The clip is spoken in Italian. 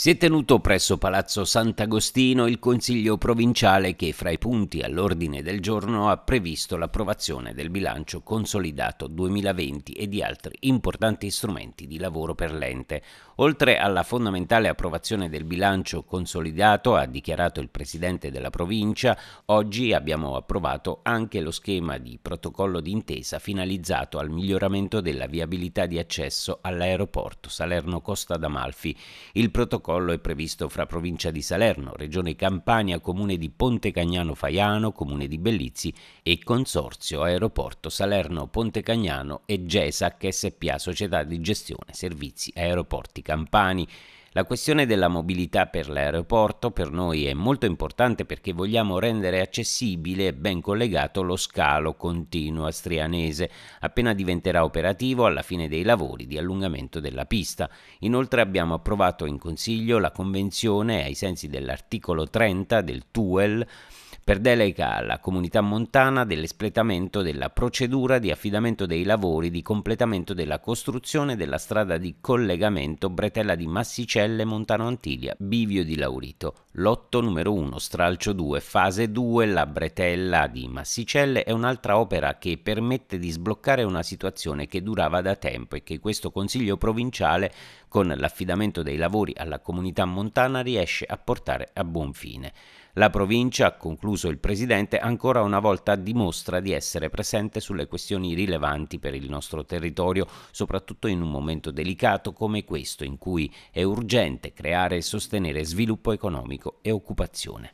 Si è tenuto presso Palazzo Sant'Agostino il Consiglio provinciale che fra i punti all'ordine del giorno ha previsto l'approvazione del bilancio consolidato 2020 e di altri importanti strumenti di lavoro per l'ente. Oltre alla fondamentale approvazione del bilancio consolidato, ha dichiarato il Presidente della provincia, oggi abbiamo approvato anche lo schema di protocollo d'intesa finalizzato al miglioramento della viabilità di accesso all'aeroporto Salerno-Costa d'Amalfi. Il protocollo protocollo è previsto fra provincia di Salerno, regione Campania, comune di Ponte Cagnano Faiano, comune di Bellizzi e consorzio aeroporto Salerno Ponte Cagnano e GESAC SPA, società di gestione servizi aeroporti campani. La questione della mobilità per l'aeroporto per noi è molto importante perché vogliamo rendere accessibile e ben collegato lo scalo continuo astrianese, appena diventerà operativo alla fine dei lavori di allungamento della pista. Inoltre abbiamo approvato in Consiglio la Convenzione ai sensi dell'articolo 30 del TUEL per delega alla comunità montana dell'espletamento della procedura di affidamento dei lavori di completamento della costruzione della strada di collegamento Bretella di Massicelle Montano Antiglia, Bivio di Laurito, lotto numero 1, stralcio 2, fase 2, la Bretella di Massicelle è un'altra opera che permette di sbloccare una situazione che durava da tempo e che questo Consiglio provinciale con l'affidamento dei lavori alla comunità montana riesce a portare a buon fine. La provincia ha concluso concluso, il Presidente ancora una volta dimostra di essere presente sulle questioni rilevanti per il nostro territorio, soprattutto in un momento delicato come questo in cui è urgente creare e sostenere sviluppo economico e occupazione.